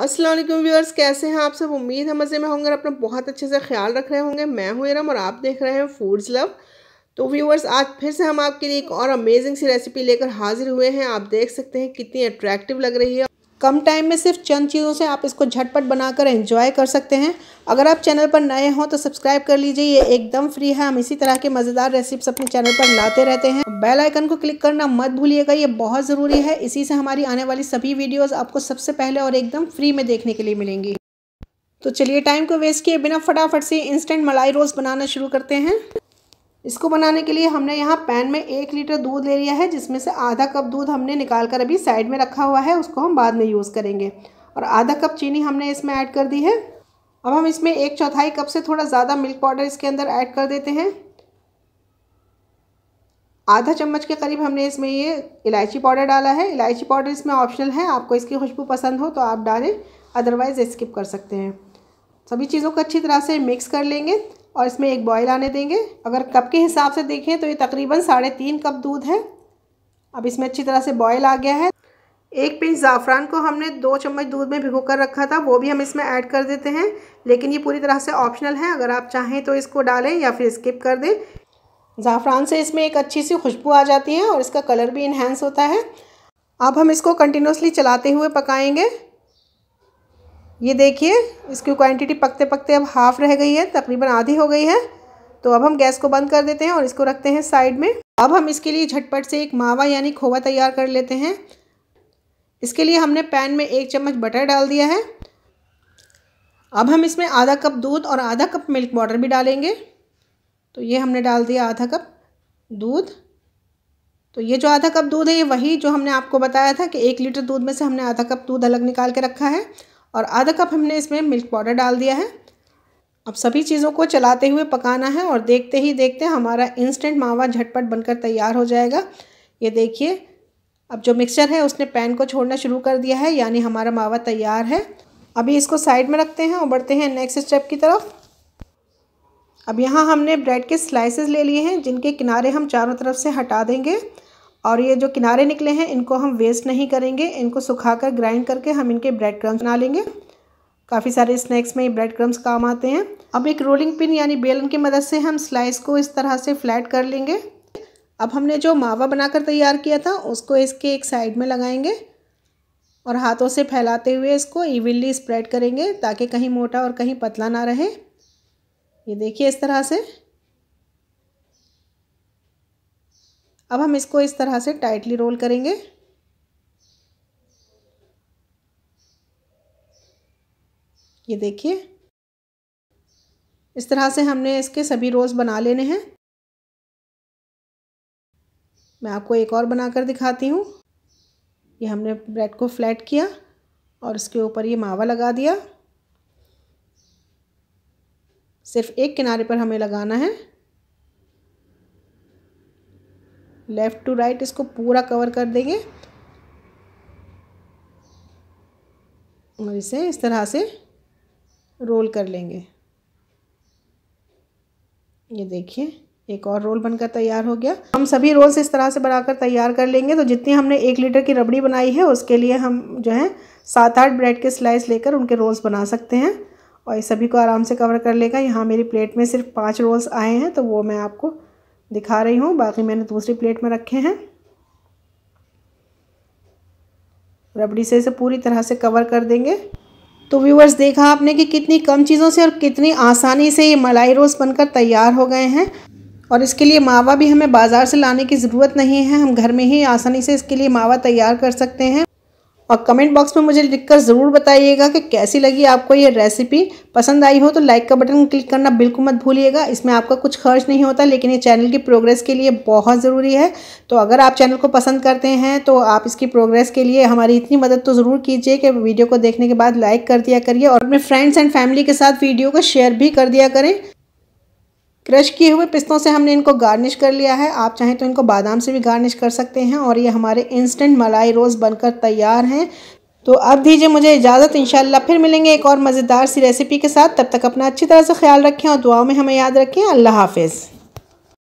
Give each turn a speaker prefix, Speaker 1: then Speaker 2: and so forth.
Speaker 1: Aslam viewers कैसे हैं आप सब उम्मीद है मज़े में होंगे अपना बहुत अच्छे से ख्याल रख रहे होंगे मैं हूँ इरम और आप देख रहे हैं फूड्स लव तो व्यूअर्स आज फिर से हम आपके लिए एक और अमेजिंग सी रेसिपी लेकर हाजिर हुए हैं आप देख सकते हैं कितनी अट्रैक्टिव लग रही है कम टाइम में सिर्फ चंद चीज़ों से आप इसको झटपट बनाकर एंजॉय कर सकते हैं अगर आप चैनल पर नए हों तो सब्सक्राइब कर लीजिए ये एकदम फ्री है हम इसी तरह के मज़ेदार रेसिप्स अपने चैनल पर लाते रहते हैं बेल आइकन को क्लिक करना मत भूलिएगा ये बहुत ज़रूरी है इसी से हमारी आने वाली सभी वीडियोज़ आपको सबसे पहले और एकदम फ्री में देखने के लिए मिलेंगी तो चलिए टाइम को वेस्ट किए बिना फटाफट से इंस्टेंट मलाई रोज़ बनाना शुरू करते हैं इसको बनाने के लिए हमने यहाँ पैन में एक लीटर दूध ले लिया है जिसमें से आधा कप दूध हमने निकाल कर अभी साइड में रखा हुआ है उसको हम बाद में यूज़ करेंगे और आधा कप चीनी हमने इसमें ऐड कर दी है अब हम इसमें एक चौथाई कप से थोड़ा ज़्यादा मिल्क पाउडर इसके अंदर ऐड कर देते हैं आधा चम्मच के करीब हमने इसमें ये इलायची पाउडर डाला है इलायची पाउडर इसमें ऑप्शनल है आपको इसकी खुशबू पसंद हो तो आप डालें अदरवाइज़ स्किप कर सकते हैं सभी चीज़ों को अच्छी तरह से मिक्स कर लेंगे और इसमें एक बॉयल आने देंगे अगर कप के हिसाब से देखें तो ये तकरीबन साढ़े तीन कप दूध है अब इसमें अच्छी तरह से बॉयल आ गया है एक पिंच ज़ाफ़रान को हमने दो चम्मच दूध में भिगो कर रखा था वो भी हम इसमें ऐड कर देते हैं लेकिन ये पूरी तरह से ऑप्शनल है अगर आप चाहें तो इसको डालें या फिर स्किप कर दें ज़ाफ़रान से इसमें एक अच्छी सी खुशबू आ जाती है और इसका कलर भी इन्हेंस होता है अब हम इसको कंटिन्यूसली चलाते हुए पकाएंगे ये देखिए इसकी क्वांटिटी पकते पकते अब हाफ़ रह गई है तकरीबन आधी हो गई है तो अब हम गैस को बंद कर देते हैं और इसको रखते हैं साइड में अब हम इसके लिए झटपट से एक मावा यानी खोवा तैयार कर लेते हैं इसके लिए हमने पैन में एक चम्मच बटर डाल दिया है अब हम इसमें आधा कप दूध और आधा कप मिल्क पाउडर भी डालेंगे तो ये हमने डाल दिया आधा कप दूध तो ये जो आधा कप दूध है ये वही जो हमने आपको बताया था कि एक लीटर दूध में से हमने आधा कप दूध अलग निकाल के रखा है और आधा कप हमने इसमें मिल्क पाउडर डाल दिया है अब सभी चीज़ों को चलाते हुए पकाना है और देखते ही देखते हमारा इंस्टेंट मावा झटपट बनकर तैयार हो जाएगा ये देखिए अब जो मिक्सचर है उसने पैन को छोड़ना शुरू कर दिया है यानी हमारा मावा तैयार है अभी इसको साइड में रखते हैं और बढ़ते हैं नेक्स्ट स्टेप की तरफ अब यहाँ हमने ब्रेड के स्लाइसेस ले लिए हैं जिनके किनारे हम चारों तरफ से हटा देंगे और ये जो किनारे निकले हैं इनको हम वेस्ट नहीं करेंगे इनको सुखाकर ग्राइंड करके हम इनके ब्रेड क्रम्स बना लेंगे काफ़ी सारे स्नैक्स में ये ब्रेड क्रम्स काम आते हैं अब एक रोलिंग पिन यानी बेलन की मदद से हम स्लाइस को इस तरह से फ्लैट कर लेंगे अब हमने जो मावा बनाकर तैयार किया था उसको इसके एक साइड में लगाएंगे और हाथों से फैलाते हुए इसको इविनली स्प्रेड करेंगे ताकि कहीं मोटा और कहीं पतला ना रहे ये देखिए इस तरह से अब हम इसको इस तरह से टाइटली रोल करेंगे ये देखिए इस तरह से हमने इसके सभी रोज़ बना लेने हैं मैं आपको एक और बनाकर दिखाती हूँ ये हमने ब्रेड को फ्लैट किया और इसके ऊपर ये मावा लगा दिया सिर्फ एक किनारे पर हमें लगाना है लेफ़्ट टू राइट इसको पूरा कवर कर देंगे और इसे इस तरह से रोल कर लेंगे ये देखिए एक और रोल बनकर तैयार हो गया हम सभी रोल्स इस तरह से बनाकर तैयार कर लेंगे तो जितनी हमने एक लीटर की रबड़ी बनाई है उसके लिए हम जो है सात आठ ब्रेड के स्लाइस लेकर उनके रोल्स बना सकते हैं और इस सभी को आराम से कवर कर लेगा यहाँ मेरी प्लेट में सिर्फ पाँच रोल्स आए हैं तो वो मैं आपको दिखा रही हूँ बाकी मैंने दूसरी प्लेट में रखे हैं रबड़ी से इसे पूरी तरह से कवर कर देंगे तो व्यूवर्स देखा आपने कि कितनी कम चीज़ों से और कितनी आसानी से ये मलाई रोज़ बनकर तैयार हो गए हैं और इसके लिए मावा भी हमें बाज़ार से लाने की ज़रूरत नहीं है हम घर में ही आसानी से इसके लिए मावा तैयार कर सकते हैं और कमेंट बॉक्स में मुझे लिखकर ज़रूर बताइएगा कि कैसी लगी आपको ये रेसिपी पसंद आई हो तो लाइक का बटन क्लिक करना बिल्कुल मत भूलिएगा इसमें आपका कुछ खर्च नहीं होता लेकिन ये चैनल की प्रोग्रेस के लिए बहुत ज़रूरी है तो अगर आप चैनल को पसंद करते हैं तो आप इसकी प्रोग्रेस के लिए हमारी इतनी मदद तो ज़रूर कीजिए कि वीडियो को देखने के बाद लाइक कर दिया करिए और अपने फ्रेंड्स एंड फैमिली के साथ वीडियो को शेयर भी कर दिया करें क्रश किए हुए पिस्तों से हमने इनको गार्निश कर लिया है आप चाहें तो इनको बादाम से भी गार्निश कर सकते हैं और ये हमारे इंस्टेंट मलाई रोज़ बनकर तैयार हैं तो अब दीजिए मुझे इजाज़त इंशाल्लाह फिर मिलेंगे एक और मज़ेदार सी रेसिपी के साथ तब तक अपना अच्छी तरह से ख्याल रखें और दुआओं में हमें याद रखें अल्लाह हाफिज़